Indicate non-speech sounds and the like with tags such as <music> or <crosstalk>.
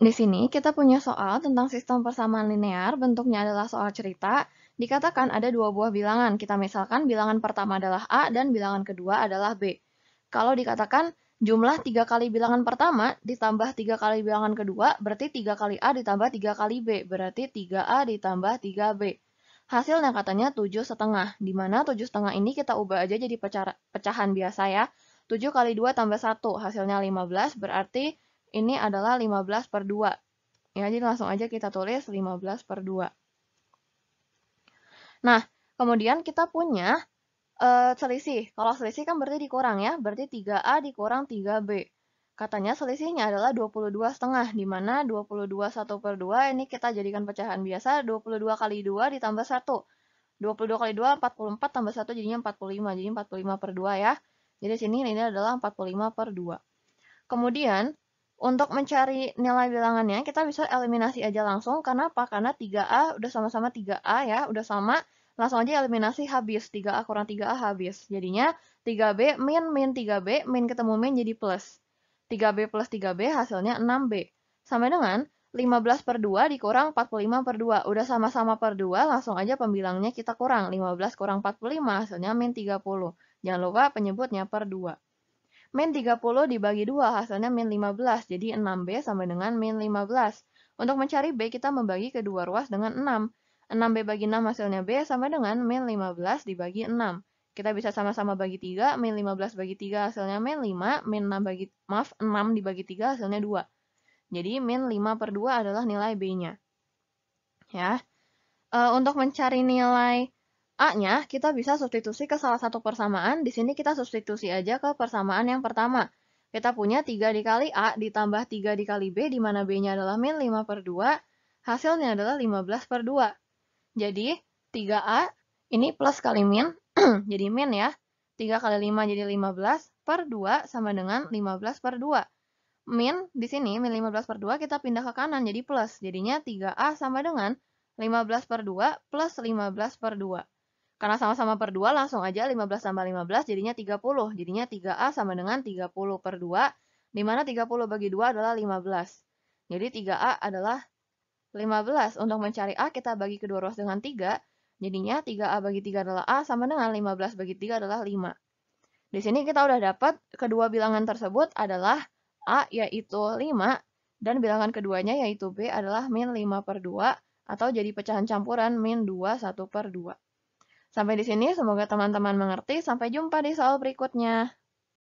Di sini kita punya soal tentang sistem persamaan linear, bentuknya adalah soal cerita. Dikatakan ada dua buah bilangan, kita misalkan bilangan pertama adalah A dan bilangan kedua adalah B. Kalau dikatakan jumlah tiga kali bilangan pertama ditambah tiga kali bilangan kedua, berarti tiga kali A ditambah tiga kali B, berarti 3A ditambah 3B. Hasilnya katanya 7 setengah, di mana 7 setengah ini kita ubah aja jadi pecahan biasa ya. 7 kali 2 tambah 1, hasilnya 15, berarti ini adalah 15 per 2. Ya, jadi langsung aja kita tulis 15 per 2. Nah, kemudian kita punya uh, selisih. Kalau selisih kan berarti dikurang ya, berarti 3A dikurang 3B. Katanya selisihnya adalah 22 setengah, di mana 22 1 per 2 ini kita jadikan pecahan biasa, 22 kali 2 ditambah 1. 22 kali 2, 44 tambah 1 jadinya 45, jadi 45 per 2 ya. Jadi sini ini adalah 45 per 2. Kemudian, untuk mencari nilai bilangannya, kita bisa eliminasi aja langsung. Karena apa? Karena 3A udah sama-sama 3A ya, udah sama. Langsung aja eliminasi habis, 3A kurang 3A habis. Jadinya 3B min min 3B, min ketemu min jadi plus. 3B plus 3B hasilnya 6B. Sama dengan 15 per 2 dikurang 45 per 2. Udah sama-sama per 2, langsung aja pembilangnya kita kurang. 15 kurang 45, hasilnya min 30. Jangan lupa penyebutnya per 2. Min 30 dibagi 2 hasilnya min 15, jadi 6B sama dengan min 15. Untuk mencari B, kita membagi kedua ruas dengan 6. 6B bagi 6 hasilnya B sama dengan min 15 dibagi 6. Kita bisa sama-sama bagi 3, min 15 bagi 3 hasilnya min 5, min 6 bagi, maaf, 6 dibagi 3 hasilnya 2. Jadi min 5 per 2 adalah nilai B-nya. Ya. Uh, untuk mencari nilai A-nya kita bisa substitusi ke salah satu persamaan. Di sini kita substitusi aja ke persamaan yang pertama. Kita punya 3 dikali A ditambah 3 dikali B, di mana B-nya adalah min 5 per 2. Hasilnya adalah 15 per 2. Jadi, 3A ini plus kali min, <clears throat> jadi min ya. 3 kali 5 jadi 15 per 2 sama dengan 15 per 2. Min, di sini min 15 per 2 kita pindah ke kanan jadi plus. Jadinya 3A sama dengan 15 per 2 plus 15 per 2. Karena sama-sama per 2 langsung aja 15 tambah 15 jadinya 30. Jadinya 3A sama dengan 30 per 2. Di mana 30 bagi 2 adalah 15. Jadi 3A adalah 15. Untuk mencari A kita bagi kedua ruas dengan 3. Jadinya 3A bagi 3 adalah A sama dengan 15 bagi 3 adalah 5. Di sini kita udah dapat kedua bilangan tersebut adalah A yaitu 5 dan bilangan keduanya yaitu B adalah min 5 per 2 atau jadi pecahan campuran min 2 1 per 2. Sampai di sini, semoga teman-teman mengerti. Sampai jumpa di soal berikutnya.